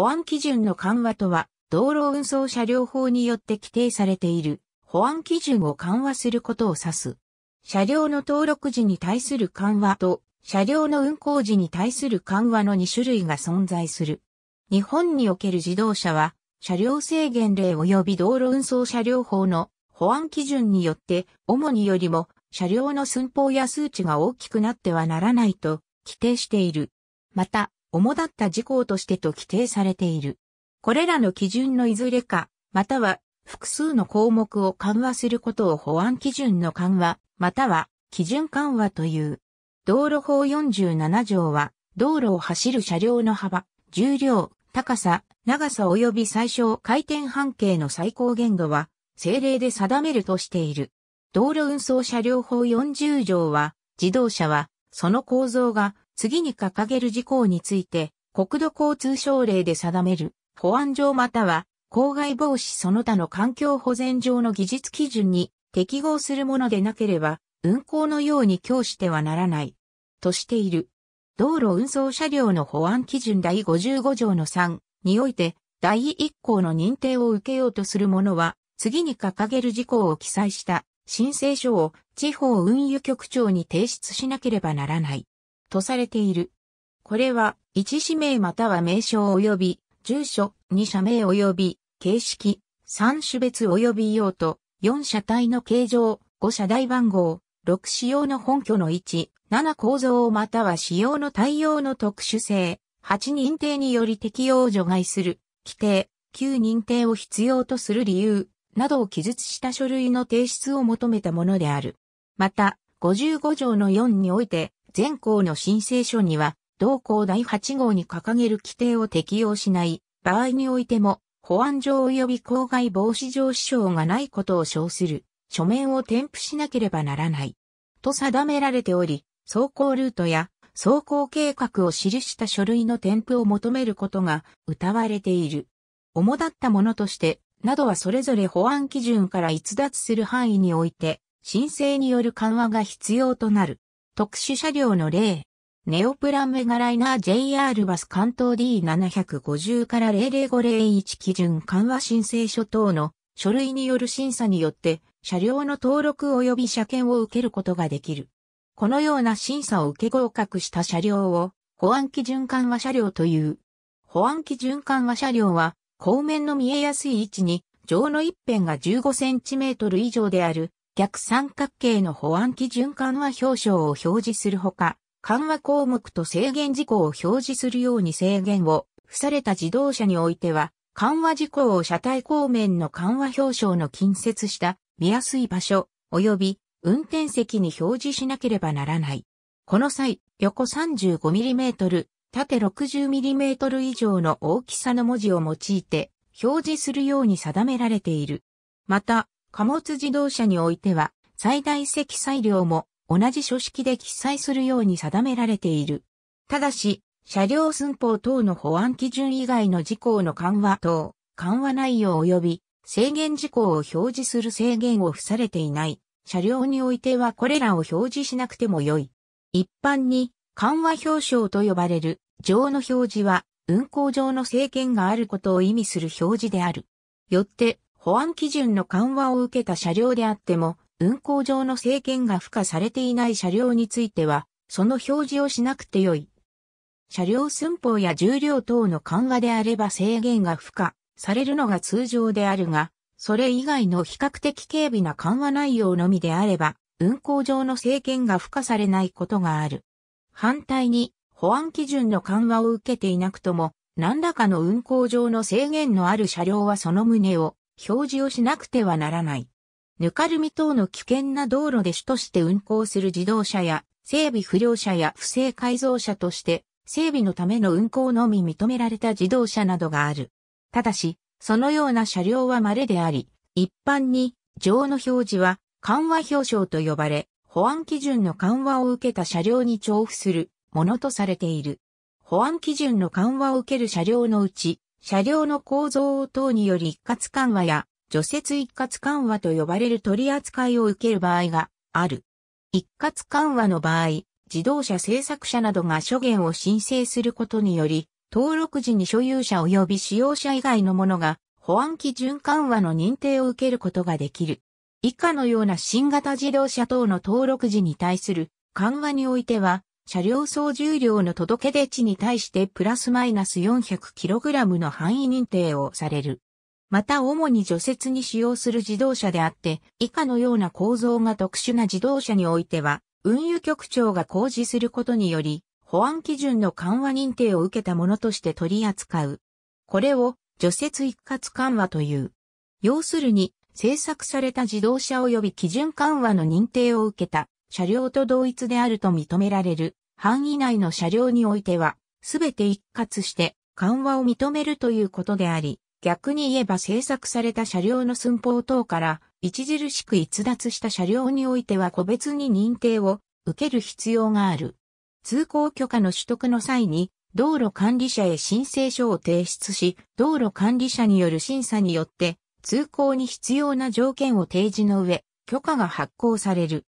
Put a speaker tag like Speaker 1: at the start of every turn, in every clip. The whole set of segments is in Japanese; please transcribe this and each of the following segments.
Speaker 1: 保安基準の緩和とは、道路運送車両法によって規定されている保安基準を緩和することを指す。車両の登録時に対する緩和と、車両の運行時に対する緩和の2種類が存在する。日本における自動車は、車両制限令及び道路運送車両法の保安基準によって、主によりも車両の寸法や数値が大きくなってはならないと規定している。また、主だった事項としてと規定されている。これらの基準のいずれか、または複数の項目を緩和することを保安基準の緩和、または基準緩和という。道路法47条は、道路を走る車両の幅、重量、高さ、長さ及び最小回転半径の最高限度は、政令で定めるとしている。道路運送車両法40条は、自動車は、その構造が次に掲げる事項について、国土交通省令で定める、保安上または、公害防止その他の環境保全上の技術基準に適合するものでなければ、運行のように供してはならない、としている。道路運送車両の保安基準第55条の3において、第1項の認定を受けようとする者は、次に掲げる事項を記載した申請書を地方運輸局長に提出しなければならない。とされている。これは、一氏名または名称及び、住所、二社名及び、形式、三種別及び用途、四社体の形状、五社台番号、六使用の本拠の位置、七構造または使用の対応の特殊性、八認定により適用を除外する、規定、九認定を必要とする理由、などを記述した書類の提出を求めたものである。また、55条の4において、全校の申請書には、同校第8号に掲げる規定を適用しない場合においても、保安上及び公害防止上支障がないことを称する書面を添付しなければならない。と定められており、走行ルートや走行計画を記した書類の添付を求めることが謳われている。主だったものとして、などはそれぞれ保安基準から逸脱する範囲において、申請による緩和が必要となる。特殊車両の例、ネオプランメガライナー JR バス関東 D750 から00501基準緩和申請書等の書類による審査によって車両の登録及び車検を受けることができる。このような審査を受け合格した車両を保安基準緩和車両という。保安基準緩和車両は、後面の見えやすい位置に、上の一辺が15センチメートル以上である逆三角形の保安基準緩和表彰を表示するほか、緩和項目と制限事項を表示するように制限を付された自動車においては、緩和事項を車体後面の緩和表彰の近接した見やすい場所、及び運転席に表示しなければならない。この際、横 35mm、縦 60mm 以上の大きさの文字を用いて表示するように定められている。また、貨物自動車においては、最大積載量も同じ書式で記載するように定められている。ただし、車両寸法等の保安基準以外の事項の緩和等、緩和内容及び制限事項を表示する制限を付されていない車両においてはこれらを表示しなくてもよい。一般に緩和表彰と呼ばれる上の表示は運行上の制限があることを意味する表示である。よって保安基準の緩和を受けた車両であっても、運行上の制限が付加されていない車両については、その表示をしなくてよい。車両寸法や重量等の緩和であれば制限が付加されるのが通常であるが、それ以外の比較的軽微な緩和内容のみであれば、運行上の制限が付加されないことがある。反対に、保安基準の緩和を受けていなくとも、何らかの運行上の制限のある車両はその旨を表示をしなくてはならない。ぬかるみ等の危険な道路で主として運行する自動車や、整備不良車や不正改造車として、整備のための運行のみ認められた自動車などがある。ただし、そのような車両は稀であり、一般に、上の表示は、緩和表彰と呼ばれ、保安基準の緩和を受けた車両に重複するものとされている。保安基準の緩和を受ける車両のうち、車両の構造等により一括緩和や除雪一括緩和と呼ばれる取り扱いを受ける場合がある。一括緩和の場合、自動車製作者などが諸言を申請することにより、登録時に所有者及び使用者以外のものが保安基準緩和の認定を受けることができる。以下のような新型自動車等の登録時に対する緩和においては、車両総重量の届け出値に対してプラスマイナス 400kg の範囲認定をされる。また主に除雪に使用する自動車であって、以下のような構造が特殊な自動車においては、運輸局長が工事することにより、保安基準の緩和認定を受けたものとして取り扱う。これを除雪一括緩和という。要するに、製作された自動車及び基準緩和の認定を受けた車両と同一であると認められる範囲内の車両においては、すべて一括して緩和を認めるということであり、逆に言えば制作された車両の寸法等から著しく逸脱した車両においては個別に認定を受ける必要がある。通行許可の取得の際に、道路管理者へ申請書を提出し、道路管理者による審査によって、通行に必要な条件を提示の上、許可が発行される。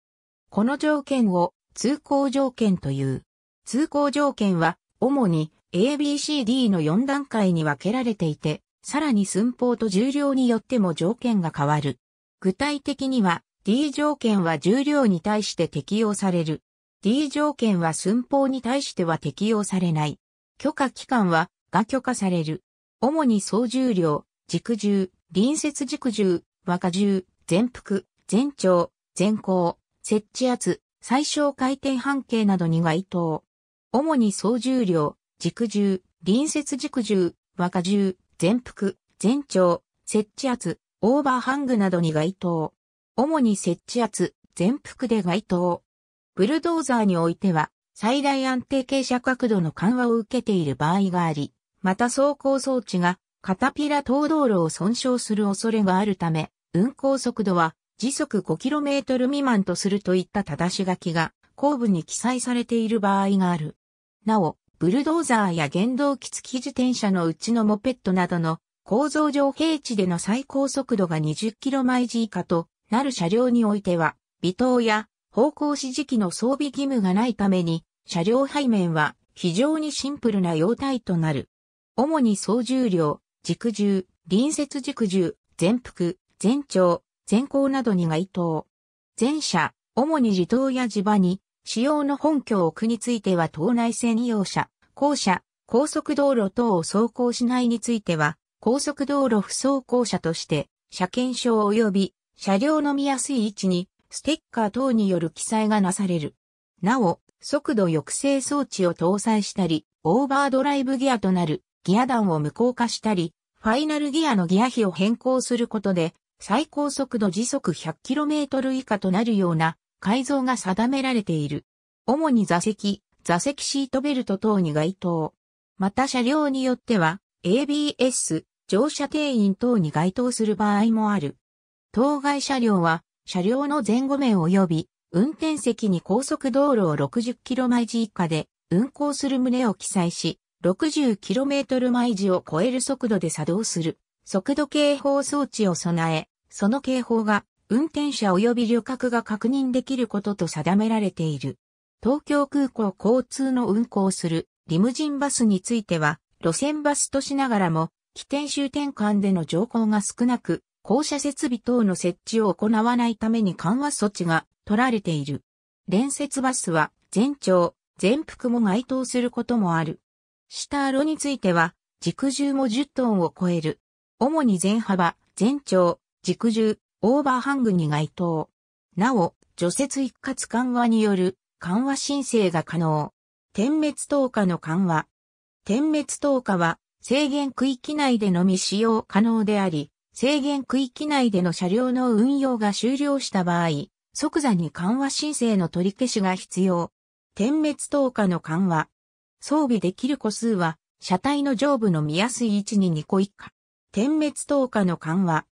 Speaker 1: この条件を通行条件という。通行条件は、主に ABCD の4段階に分けられていて、さらに寸法と重量によっても条件が変わる。具体的には、D 条件は重量に対して適用される。D 条件は寸法に対しては適用されない。許可期間はが許可される。主に総重量、軸重、隣接軸重、和荷重、全幅、全長、全高、設置圧、最小回転半径などに該当。主に総重量、軸重、隣接軸重、若重、全幅、全長、設置圧、オーバーハングなどに該当。主に設置圧、全幅で該当。ブルドーザーにおいては、最大安定傾斜角度の緩和を受けている場合があり、また走行装置がカタピラ等道路を損傷する恐れがあるため、運行速度は時速 5km 未満とするといった正し書きが後部に記載されている場合がある。なお、ブルドーザーや原動機付き自転車のうちのモペットなどの構造上平地での最高速度が 20km 毎時以下となる車両においては、微灯や方向指示器の装備義務がないために、車両背面は非常にシンプルな容態となる。主に総重量、軸重、隣接軸重、全幅、全長、全校などに該当。前者、主に自動や地場に、使用の本拠置くについては島内専用車、校舎、高速道路等を走行しないについては、高速道路不走行車として、車検証及び車両の見やすい位置に、ステッカー等による記載がなされる。なお、速度抑制装置を搭載したり、オーバードライブギアとなるギア弾を無効化したり、ファイナルギアのギア比を変更することで、最高速度時速 100km 以下となるような改造が定められている。主に座席、座席シートベルト等に該当。また車両によっては ABS、乗車定員等に該当する場合もある。当該車両は車両の前後面及び運転席に高速道路を 60km 毎時以下で運行する旨を記載し、60km 毎時を超える速度で作動する。速度警報装置を備え、その警報が運転者及び旅客が確認できることと定められている。東京空港交通の運行するリムジンバスについては、路線バスとしながらも、起点終点間での乗降が少なく、降車設備等の設置を行わないために緩和措置が取られている。連接バスは全長、全幅も該当することもある。下路ロについては、軸重も10トンを超える主に全幅、全長、軸重、オーバーハングに該当。なお、除雪一括緩和による緩和申請が可能。点滅投下の緩和。点滅投下は制限区域内でのみ使用可能であり、制限区域内での車両の運用が終了した場合、即座に緩和申請の取り消しが必要。点滅投下の緩和。装備できる個数は、車体の上部の見やすい位置に2個以下。点滅等価の緩和。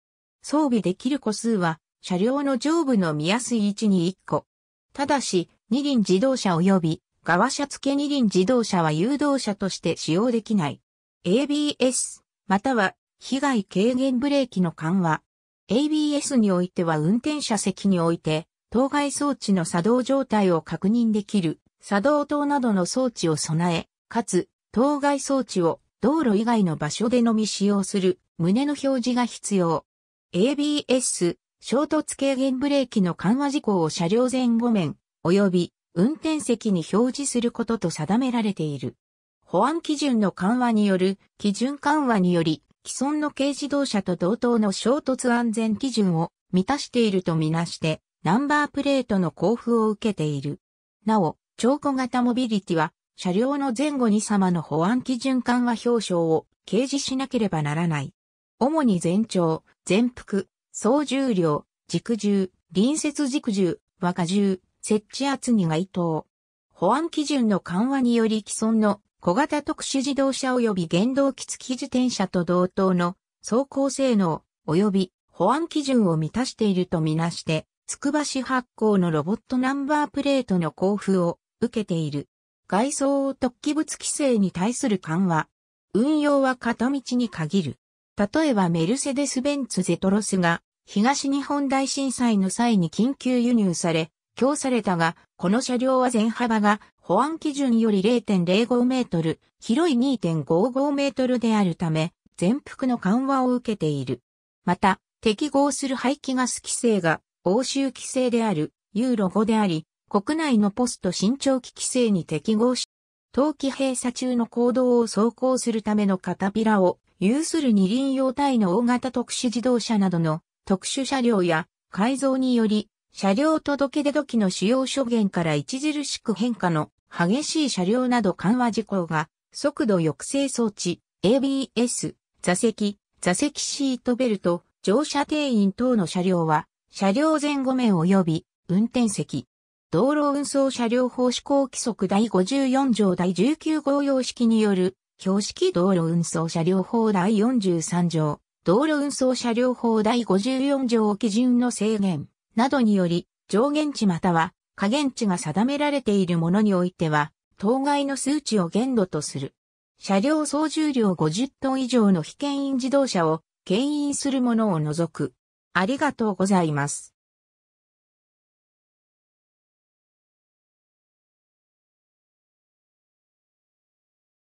Speaker 1: 装備できる個数は、車両の上部の見やすい位置に1個。ただし、二輪自動車及び、側車付け二輪自動車は誘導車として使用できない。ABS、または、被害軽減ブレーキの緩和。ABS においては運転者席において、当該装置の作動状態を確認できる、作動灯などの装置を備え、かつ、当該装置を道路以外の場所でのみ使用する胸の表示が必要。ABS、衝突軽減ブレーキの緩和事項を車両前後面、及び運転席に表示することと定められている。保安基準の緩和による、基準緩和により、既存の軽自動車と同等の衝突安全基準を満たしているとみなして、ナンバープレートの交付を受けている。なお、超小型モビリティは、車両の前後に様の保安基準緩和表彰を掲示しなければならない。主に全長、全幅、総重量、軸重、隣接軸重、和荷重、設置圧に該当。保安基準の緩和により既存の小型特殊自動車及び原動機付き自転車と同等の走行性能及び保安基準を満たしているとみなして、つくば市発行のロボットナンバープレートの交付を受けている。外装を突起物規制に対する緩和。運用は片道に限る。例えばメルセデス・ベンツ・ゼトロスが東日本大震災の際に緊急輸入され、供されたが、この車両は全幅が保安基準より0.05メートル、広い2.55メートルであるため、全幅の緩和を受けている。また、適合する排気ガス規制が欧州規制であるユーロ5であり、国内のポスト新長期規制に適合し、冬季閉鎖中の行動を走行するためのカタピラを有する二輪用体の大型特殊自動車などの特殊車両や改造により、車両届出時の使用諸限から著しく変化の激しい車両など緩和事項が、速度抑制装置、ABS、座席、座席シートベルト、乗車定員等の車両は、車両前後面及び運転席。道路運送車両法施行規則第54条第19号様式による標識道路運送車両法第43条、道路運送車両法第54条を基準の制限などにより、上限値または下限値が定められているものにおいては、当該の数値を限度とする。車両総重量50トン以上の非牽引自動車を牽引するものを除く。ありがとうございます。